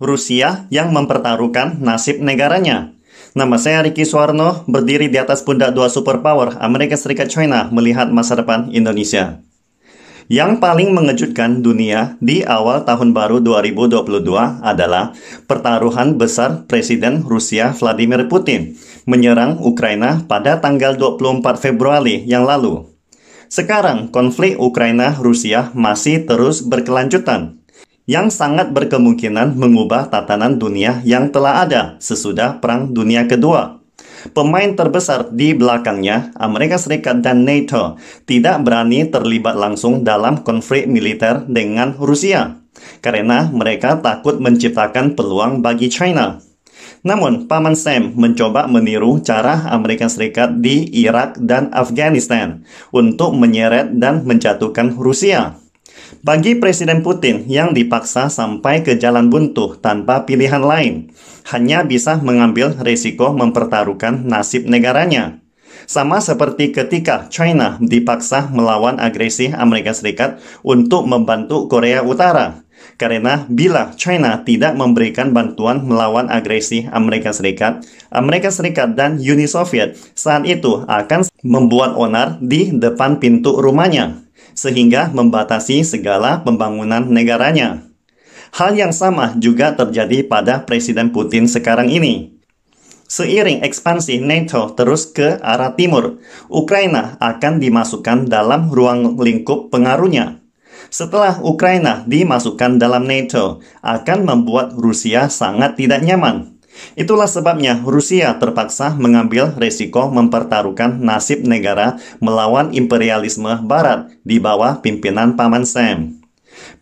Rusia yang mempertaruhkan nasib negaranya. Nama saya Riki Suwarno, berdiri di atas pundak dua superpower Amerika Serikat China melihat masa depan Indonesia. Yang paling mengejutkan dunia di awal tahun baru 2022 adalah pertaruhan besar Presiden Rusia Vladimir Putin menyerang Ukraina pada tanggal 24 Februari yang lalu. Sekarang, konflik Ukraina-Rusia masih terus berkelanjutan yang sangat berkemungkinan mengubah tatanan dunia yang telah ada sesudah Perang Dunia Kedua. Pemain terbesar di belakangnya, Amerika Serikat dan NATO, tidak berani terlibat langsung dalam konflik militer dengan Rusia karena mereka takut menciptakan peluang bagi China. Namun, Paman Sam mencoba meniru cara Amerika Serikat di Irak dan Afghanistan untuk menyeret dan menjatuhkan Rusia. Bagi Presiden Putin yang dipaksa sampai ke jalan buntu tanpa pilihan lain, hanya bisa mengambil risiko mempertaruhkan nasib negaranya. Sama seperti ketika China dipaksa melawan agresi Amerika Serikat untuk membantu Korea Utara. Karena bila China tidak memberikan bantuan melawan agresi Amerika Serikat, Amerika Serikat dan Uni Soviet saat itu akan membuat onar di depan pintu rumahnya sehingga membatasi segala pembangunan negaranya. Hal yang sama juga terjadi pada Presiden Putin sekarang ini. Seiring ekspansi NATO terus ke arah timur, Ukraina akan dimasukkan dalam ruang lingkup pengaruhnya. Setelah Ukraina dimasukkan dalam NATO, akan membuat Rusia sangat tidak nyaman. Itulah sebabnya Rusia terpaksa mengambil resiko mempertaruhkan nasib negara melawan imperialisme barat di bawah pimpinan Paman Sam.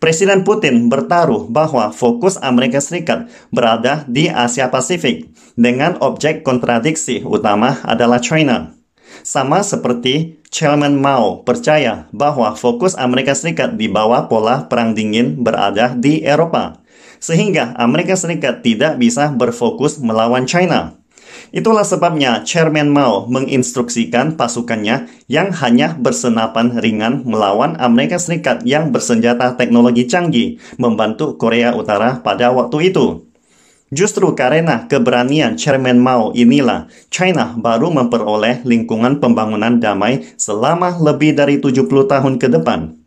Presiden Putin bertaruh bahwa fokus Amerika Serikat berada di Asia Pasifik dengan objek kontradiksi utama adalah China. Sama seperti Chairman Mao percaya bahwa fokus Amerika Serikat di bawah pola Perang Dingin berada di Eropa sehingga Amerika Serikat tidak bisa berfokus melawan China. Itulah sebabnya Chairman Mao menginstruksikan pasukannya yang hanya bersenapan ringan melawan Amerika Serikat yang bersenjata teknologi canggih membantu Korea Utara pada waktu itu. Justru karena keberanian Chairman Mao inilah, China baru memperoleh lingkungan pembangunan damai selama lebih dari 70 tahun ke depan.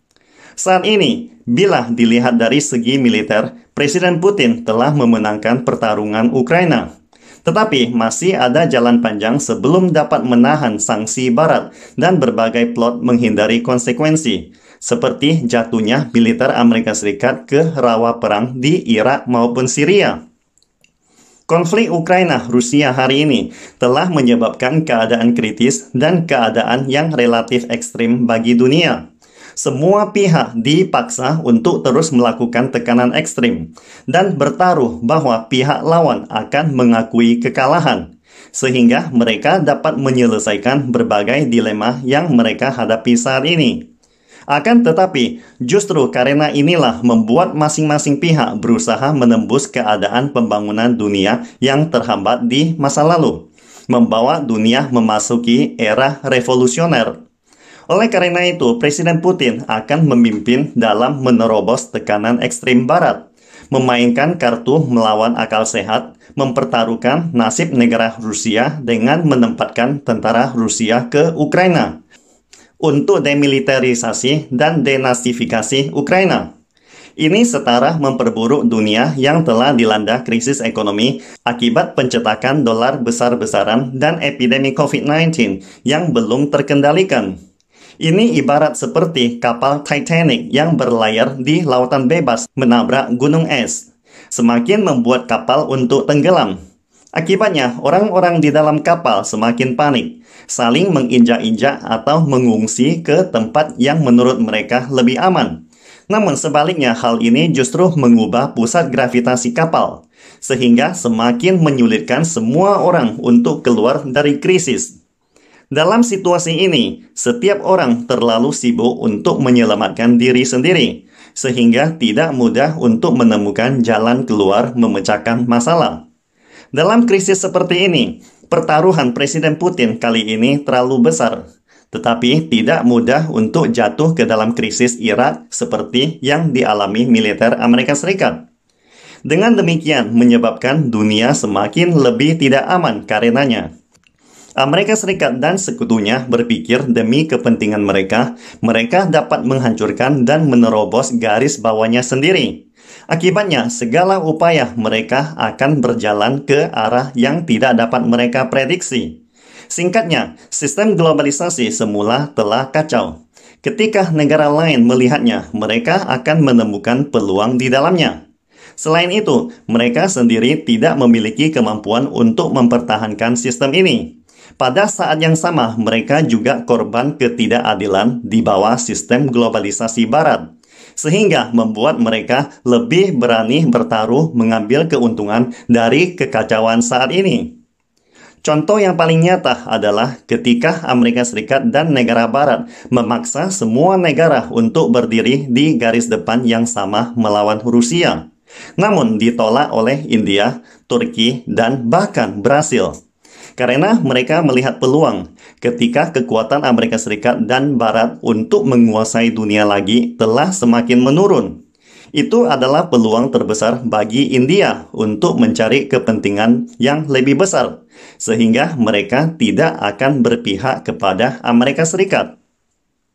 Saat ini, bila dilihat dari segi militer, Presiden Putin telah memenangkan pertarungan Ukraina. Tetapi masih ada jalan panjang sebelum dapat menahan sanksi Barat dan berbagai plot menghindari konsekuensi, seperti jatuhnya militer Amerika Serikat ke rawa perang di Irak maupun Syria. Konflik Ukraina-Rusia hari ini telah menyebabkan keadaan kritis dan keadaan yang relatif ekstrim bagi dunia. Semua pihak dipaksa untuk terus melakukan tekanan ekstrim dan bertaruh bahwa pihak lawan akan mengakui kekalahan, sehingga mereka dapat menyelesaikan berbagai dilema yang mereka hadapi saat ini. Akan tetapi, justru karena inilah membuat masing-masing pihak berusaha menembus keadaan pembangunan dunia yang terhambat di masa lalu, membawa dunia memasuki era revolusioner. Oleh karena itu, Presiden Putin akan memimpin dalam menerobos tekanan ekstrim barat, memainkan kartu melawan akal sehat, mempertaruhkan nasib negara Rusia dengan menempatkan tentara Rusia ke Ukraina untuk demilitarisasi dan denasifikasi Ukraina. Ini setara memperburuk dunia yang telah dilanda krisis ekonomi akibat pencetakan dolar besar-besaran dan epidemi COVID-19 yang belum terkendalikan. Ini ibarat seperti kapal Titanic yang berlayar di lautan bebas menabrak gunung es. Semakin membuat kapal untuk tenggelam. Akibatnya, orang-orang di dalam kapal semakin panik, saling menginjak-injak atau mengungsi ke tempat yang menurut mereka lebih aman. Namun sebaliknya, hal ini justru mengubah pusat gravitasi kapal, sehingga semakin menyulitkan semua orang untuk keluar dari krisis. Dalam situasi ini, setiap orang terlalu sibuk untuk menyelamatkan diri sendiri, sehingga tidak mudah untuk menemukan jalan keluar memecahkan masalah. Dalam krisis seperti ini, pertaruhan Presiden Putin kali ini terlalu besar, tetapi tidak mudah untuk jatuh ke dalam krisis Irak seperti yang dialami militer Amerika Serikat. Dengan demikian, menyebabkan dunia semakin lebih tidak aman karenanya. Amerika ah, Serikat dan sekutunya berpikir demi kepentingan mereka, mereka dapat menghancurkan dan menerobos garis bawahnya sendiri. Akibatnya, segala upaya mereka akan berjalan ke arah yang tidak dapat mereka prediksi. Singkatnya, sistem globalisasi semula telah kacau. Ketika negara lain melihatnya, mereka akan menemukan peluang di dalamnya. Selain itu, mereka sendiri tidak memiliki kemampuan untuk mempertahankan sistem ini. Pada saat yang sama, mereka juga korban ketidakadilan di bawah sistem globalisasi Barat, sehingga membuat mereka lebih berani bertaruh mengambil keuntungan dari kekacauan saat ini. Contoh yang paling nyata adalah ketika Amerika Serikat dan negara Barat memaksa semua negara untuk berdiri di garis depan yang sama melawan Rusia, namun ditolak oleh India, Turki, dan bahkan Brasil karena mereka melihat peluang ketika kekuatan Amerika Serikat dan Barat untuk menguasai dunia lagi telah semakin menurun. Itu adalah peluang terbesar bagi India untuk mencari kepentingan yang lebih besar, sehingga mereka tidak akan berpihak kepada Amerika Serikat.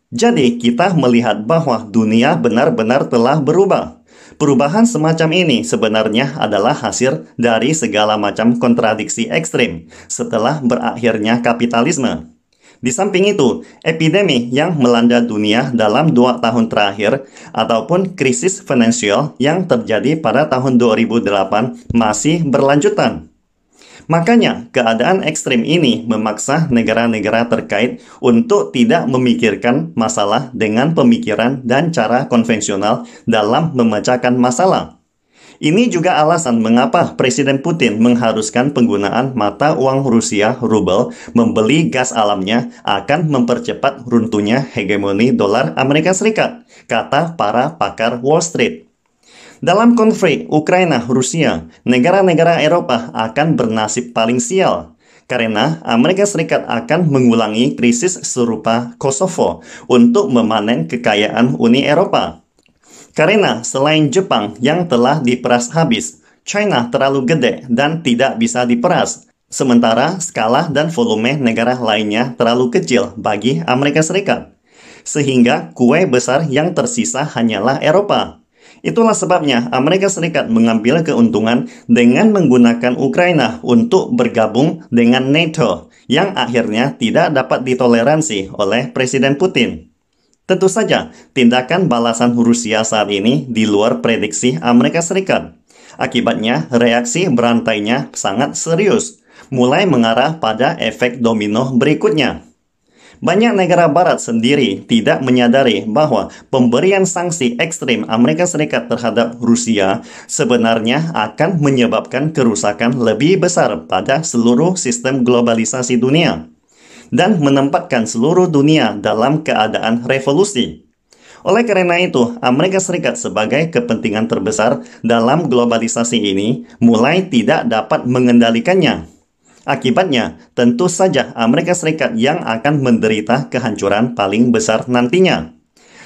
Jadi, kita melihat bahwa dunia benar-benar telah berubah Perubahan semacam ini sebenarnya adalah hasil dari segala macam kontradiksi ekstrim setelah berakhirnya kapitalisme. Di samping itu, epidemi yang melanda dunia dalam dua tahun terakhir ataupun krisis finansial yang terjadi pada tahun 2008 masih berlanjutan. Makanya, keadaan ekstrim ini memaksa negara-negara terkait untuk tidak memikirkan masalah dengan pemikiran dan cara konvensional dalam memecahkan masalah. Ini juga alasan mengapa Presiden Putin mengharuskan penggunaan mata uang Rusia rubel membeli gas alamnya akan mempercepat runtuhnya hegemoni dolar Amerika Serikat, kata para pakar Wall Street. Dalam konflik Ukraina-Rusia, negara-negara Eropa akan bernasib paling sial karena Amerika Serikat akan mengulangi krisis serupa Kosovo untuk memanen kekayaan Uni Eropa. Karena selain Jepang yang telah diperas habis, China terlalu gede dan tidak bisa diperas. Sementara skala dan volume negara lainnya terlalu kecil bagi Amerika Serikat. Sehingga kue besar yang tersisa hanyalah Eropa. Itulah sebabnya Amerika Serikat mengambil keuntungan dengan menggunakan Ukraina untuk bergabung dengan NATO yang akhirnya tidak dapat ditoleransi oleh Presiden Putin. Tentu saja, tindakan balasan Rusia saat ini di luar prediksi Amerika Serikat. Akibatnya, reaksi berantainya sangat serius, mulai mengarah pada efek domino berikutnya. Banyak negara barat sendiri tidak menyadari bahwa pemberian sanksi ekstrim Amerika Serikat terhadap Rusia sebenarnya akan menyebabkan kerusakan lebih besar pada seluruh sistem globalisasi dunia dan menempatkan seluruh dunia dalam keadaan revolusi. Oleh karena itu, Amerika Serikat sebagai kepentingan terbesar dalam globalisasi ini mulai tidak dapat mengendalikannya. Akibatnya, tentu saja Amerika Serikat yang akan menderita kehancuran paling besar nantinya.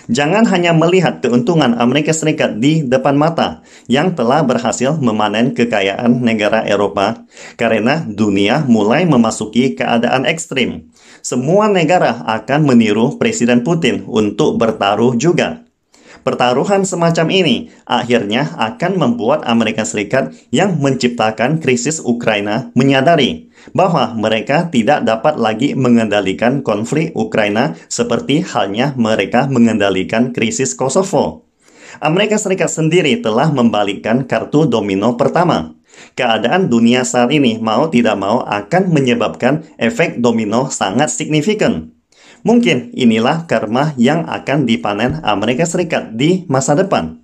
Jangan hanya melihat keuntungan Amerika Serikat di depan mata yang telah berhasil memanen kekayaan negara Eropa karena dunia mulai memasuki keadaan ekstrim. Semua negara akan meniru Presiden Putin untuk bertaruh juga. Pertaruhan semacam ini akhirnya akan membuat Amerika Serikat yang menciptakan krisis Ukraina menyadari bahwa mereka tidak dapat lagi mengendalikan konflik Ukraina seperti halnya mereka mengendalikan krisis Kosovo. Amerika Serikat sendiri telah membalikkan kartu domino pertama. Keadaan dunia saat ini mau tidak mau akan menyebabkan efek domino sangat signifikan. Mungkin inilah karma yang akan dipanen Amerika Serikat di masa depan.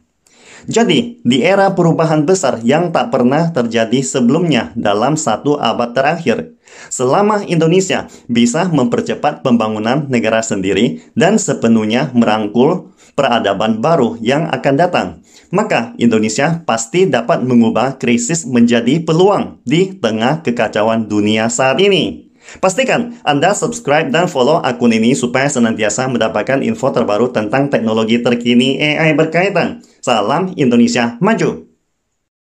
Jadi, di era perubahan besar yang tak pernah terjadi sebelumnya dalam satu abad terakhir, selama Indonesia bisa mempercepat pembangunan negara sendiri dan sepenuhnya merangkul peradaban baru yang akan datang, maka Indonesia pasti dapat mengubah krisis menjadi peluang di tengah kekacauan dunia saat ini. Pastikan Anda subscribe dan follow akun ini supaya senantiasa mendapatkan info terbaru tentang teknologi terkini AI berkaitan. Salam Indonesia Maju!